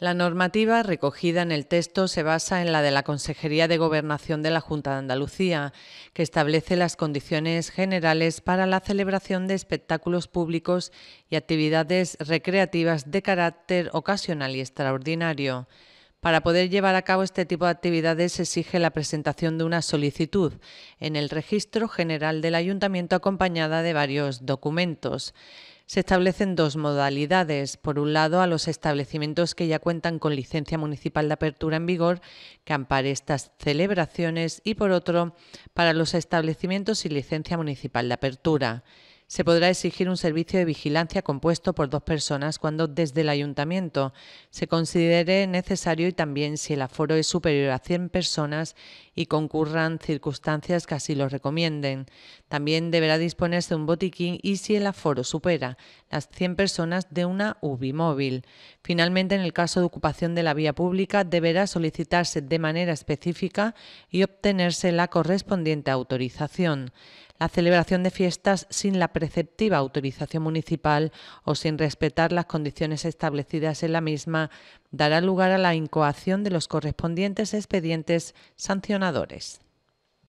La normativa recogida en el texto se basa en la de la Consejería de Gobernación de la Junta de Andalucía, que establece las condiciones generales para la celebración de espectáculos públicos y actividades recreativas de carácter ocasional y extraordinario. Para poder llevar a cabo este tipo de actividades se exige la presentación de una solicitud en el Registro General del Ayuntamiento acompañada de varios documentos se establecen dos modalidades. Por un lado, a los establecimientos que ya cuentan con licencia municipal de apertura en vigor, que ampare estas celebraciones, y por otro, para los establecimientos sin licencia municipal de apertura se podrá exigir un servicio de vigilancia compuesto por dos personas cuando desde el ayuntamiento se considere necesario y también si el aforo es superior a 100 personas y concurran circunstancias que así lo recomienden. También deberá disponerse un botiquín y si el aforo supera las 100 personas de una UBI móvil. Finalmente, en el caso de ocupación de la vía pública, deberá solicitarse de manera específica y obtenerse la correspondiente autorización la celebración de fiestas sin la preceptiva autorización municipal o sin respetar las condiciones establecidas en la misma dará lugar a la incoación de los correspondientes expedientes sancionadores.